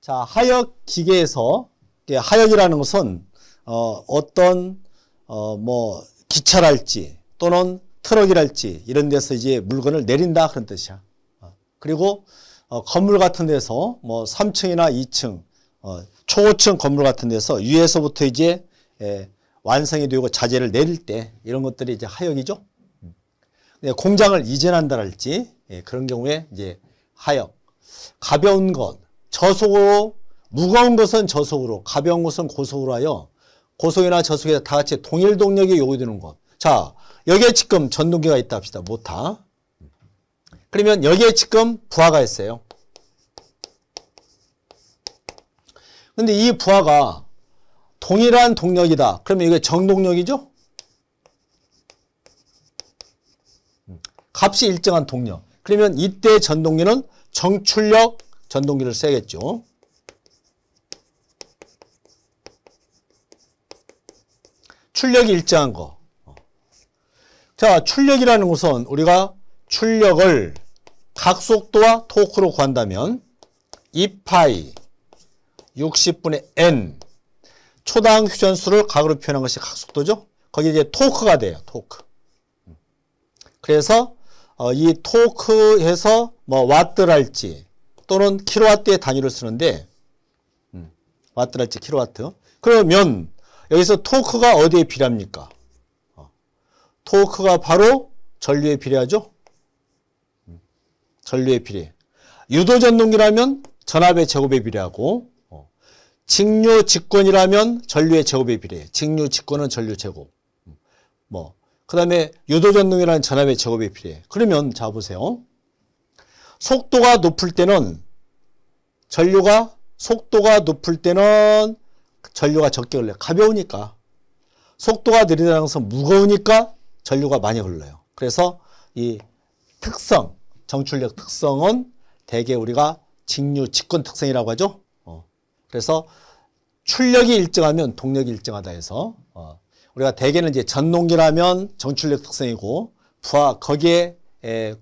자, 하역 기계에서 하역이라는 것은 어, 어떤 어, 뭐 기차랄지 또는 트럭이랄지 이런 데서 이제 물건을 내린다 그런 뜻이야. 어, 그리고 어, 건물 같은 데서 뭐 3층이나 2층, 어, 초고층 건물 같은 데서 위에서부터 이제 에, 예, 완성이 되고 자재를 내릴 때 이런 것들이 이제 하역이죠. 음. 공장을 이전한다랄지 예, 그런 경우에 이제 하역 가벼운 것 저속으로 무거운 것은 저속으로 가벼운 것은 고속으로 하여 고속이나 저속에 다 같이 동일 동력이 요구되는 것. 자, 여기에 지금 전동기가 있다 합시다. 모타. 그러면 여기에 지금 부하가 있어요. 근데 이 부하가 동일한 동력이다. 그러면 이게 정동력이죠? 음, 값이 일정한 동력. 그러면 이때 전동력은 정출력 전동기를 세겠죠. 출력이 일정한 거. 자, 출력이라는 것은 우리가 출력을 각 속도와 토크로 구한다면 2파이 60분의 n 초당 휴전수를 각으로 표현한 것이 각 속도죠. 거기에 이제 토크가 돼요. 토크. 그래서 어, 이 토크에서 뭐 와트랄지 또는 킬로와트의 단위를 쓰는데 음, 와트랄지 킬로와트 그러면 여기서 토크가 어디에 필요합니까? 어, 토크가 바로 전류에 필요하죠? 음, 전류에 필요해. 유도 전동기라면 전압의 제곱에 비례하고 어, 직류 직권이라면 전류의 제곱에 비례해. 직류 직권은 전류 제곱. 음, 뭐그 다음에 유도 전동이라는 전압의 제곱에 비례해. 그러면 자 보세요. 속도가 높을 때는 전류가 속도가 높을 때는 전류가 적게 흘러요. 가벼우니까. 속도가 느리다는 것은 무거우니까 전류가 많이 흘러요. 그래서 이 특성, 정출력 특성은 대개 우리가 직류 직권 특성이라고 하죠. 어. 그래서 출력이 일정하면 동력이 일정하다 해서 어. 우리가 대개는 이제 전동기라면 정출력 특성이고 부하 거기에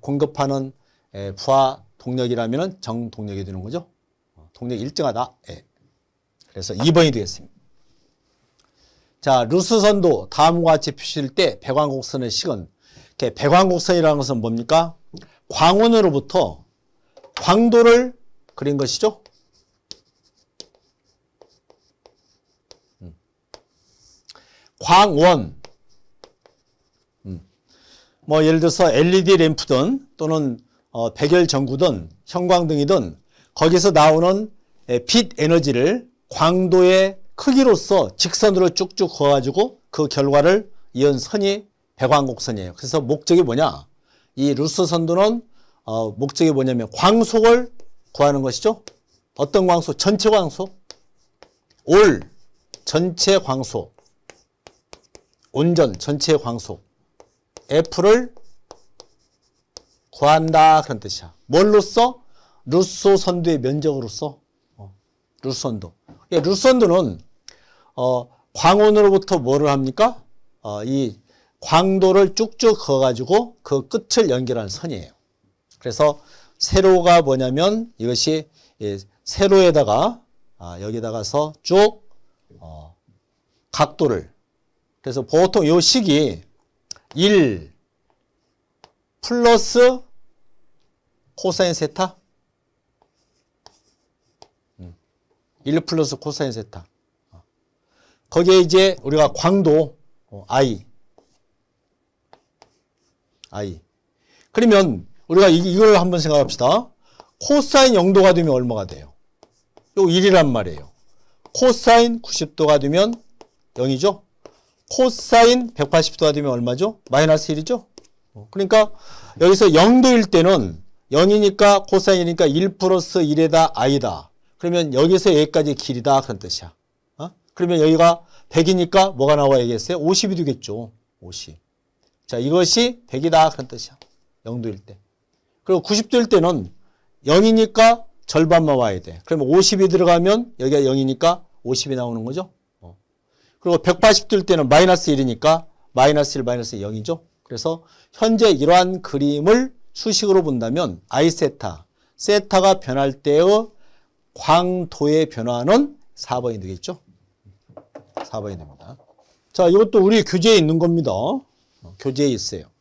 공급하는 에, 예, 부하 동력이라면 정동력이 되는 거죠. 어, 동력이 일정하다. 에. 예. 그래서 2번이 되겠습니다. 자, 루스선도 다음과 같이 표시될 때 배광곡선의 식은 배광곡선이라는 것은 뭡니까? 광원으로부터 광도를 그린 것이죠. 음. 광원 음. 뭐 예를 들어서 LED 램프든 또는 어, 백열전구든 형광등이든 거기서 나오는 빛 에너지를 광도의 크기로서 직선으로 쭉쭉 그어가지고 그 결과를 이은 선이 배광곡선이에요. 그래서 목적이 뭐냐? 이 루스 선도는 어, 목적이 뭐냐면 광속을 구하는 것이죠. 어떤 광속? 전체 광속. 올 전체 광속. 온전 전체 광속. F를 구한다 그런 뜻이야. 뭘로써? 루소 선도의 면적으로써. 어, 루소 선도. 그 예, 루소 선도는 어, 광원으로부터 뭐를 합니까? 어, 이 광도를 쭉쭉 그어가지고 그 끝을 연결하 선이에요. 그래서 세로가 뭐냐면 이것이 예, 세로에다가 아, 여기다가서 쭉 어, 각도를 그래서 보통 이 식이 1 플러스 코사인 세타? 1 음. 플러스 코사인 세타. 어. 거기에 이제 우리가 광도 어, i i 그러면 우리가 이, 걸 한번 생각합시다. 코사인 0도가 되면 얼마가 돼요? 요 1이란 말이에요. 코사인 90도가 되면 0이죠. 코사인 180도가 되면 얼마죠? 마이너스 1이죠. 어, 그러니까 여기서 0도일 때는 0이니까 코사인이니까 1 플러스 1에다 i다. 그러면 여기서 여기까지 길이다 그런 뜻이야. 어? 그러면 여기가 100이니까 뭐가 나와야겠어요? 50이 되겠죠. 50. 자 이것이 100이다 그런 뜻이야. 0도일 때. 그리고 90도일 때는 0이니까 절반만 와야 돼. 그러면 50이 들어가면 여기가 0이니까 50이 나오는 거죠. 어. 그리고 180도일 때는 마이너스 1이니까 마이너스 1, 마이너스 0이죠. 그래서 현재 이러한 그림을 수식으로 본다면 i 세타, 세타가 변할 때의 광도의 변화는 4번이 되겠죠? 4번이 됩니다. 자, 이것도 우리 교재에 있는 겁니다. 어, 교재에 있어요.